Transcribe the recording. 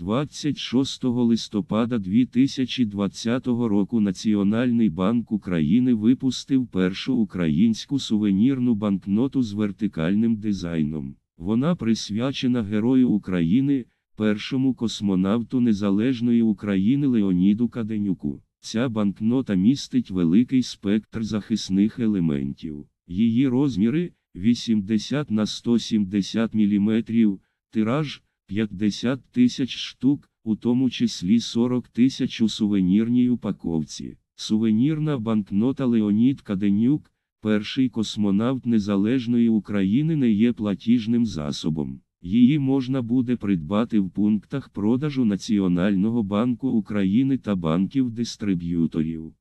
26 листопада 2020 року Національний банк України випустив першу українську сувенірну банкноту з вертикальним дизайном. Вона присвячена Герою України, першому космонавту Незалежної України Леоніду Каденюку. Ця банкнота містить великий спектр захисних елементів. Її розміри 80 на 170 мм, тираж. 50 тисяч штук, у тому числі 40 тисяч у сувенірній упаковці. Сувенірна банкнота Леонід Каденюк, перший космонавт Незалежної України не є платіжним засобом. Її можна буде придбати в пунктах продажу Національного банку України та банків дистриб'юторів.